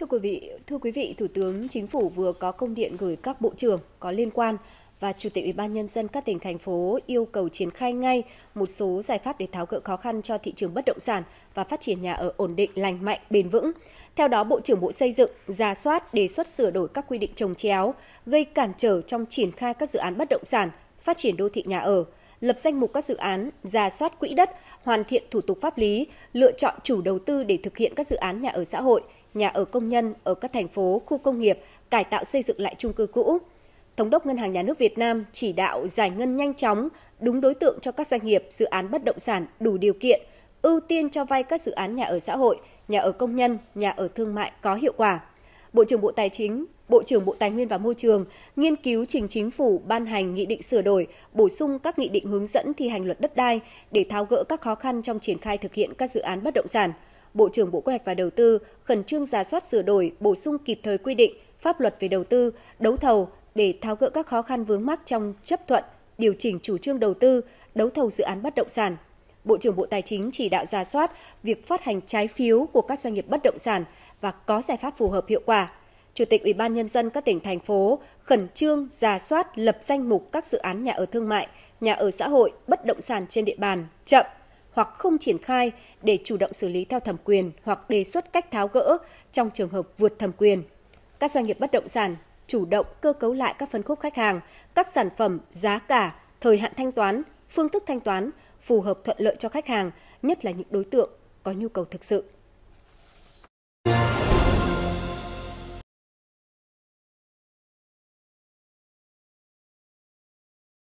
Thưa quý vị, thưa quý vị, Thủ tướng Chính phủ vừa có công điện gửi các bộ trưởng có liên quan và Chủ tịch Ủy ban nhân dân các tỉnh thành phố yêu cầu triển khai ngay một số giải pháp để tháo gỡ khó khăn cho thị trường bất động sản và phát triển nhà ở ổn định, lành mạnh, bền vững. Theo đó, Bộ trưởng Bộ Xây dựng ra soát đề xuất sửa đổi các quy định trồng chéo gây cản trở trong triển khai các dự án bất động sản, phát triển đô thị nhà ở, lập danh mục các dự án, ra soát quỹ đất, hoàn thiện thủ tục pháp lý, lựa chọn chủ đầu tư để thực hiện các dự án nhà ở xã hội – nhà ở công nhân ở các thành phố, khu công nghiệp, cải tạo xây dựng lại chung cư cũ. Thống đốc Ngân hàng Nhà nước Việt Nam chỉ đạo giải ngân nhanh chóng, đúng đối tượng cho các doanh nghiệp, dự án bất động sản đủ điều kiện, ưu tiên cho vay các dự án nhà ở xã hội, nhà ở công nhân, nhà ở thương mại có hiệu quả. Bộ trưởng Bộ Tài chính, Bộ trưởng Bộ Tài nguyên và Môi trường nghiên cứu trình chính phủ ban hành nghị định sửa đổi, bổ sung các nghị định hướng dẫn thi hành luật đất đai để tháo gỡ các khó khăn trong triển khai thực hiện các dự án bất động sản – Bộ trưởng Bộ Kế hoạch và Đầu tư khẩn trương giả soát sửa đổi, bổ sung kịp thời quy định pháp luật về đầu tư, đấu thầu để tháo gỡ các khó khăn vướng mắc trong chấp thuận, điều chỉnh chủ trương đầu tư, đấu thầu dự án bất động sản. Bộ trưởng Bộ Tài chính chỉ đạo giả soát việc phát hành trái phiếu của các doanh nghiệp bất động sản và có giải pháp phù hợp hiệu quả. Chủ tịch Ủy ban nhân dân các tỉnh thành phố khẩn trương giả soát lập danh mục các dự án nhà ở thương mại, nhà ở xã hội, bất động sản trên địa bàn chậm hoặc không triển khai để chủ động xử lý theo thẩm quyền hoặc đề xuất cách tháo gỡ trong trường hợp vượt thẩm quyền. Các doanh nghiệp bất động sản chủ động cơ cấu lại các phân khúc khách hàng, các sản phẩm, giá cả, thời hạn thanh toán, phương thức thanh toán phù hợp thuận lợi cho khách hàng, nhất là những đối tượng có nhu cầu thực sự.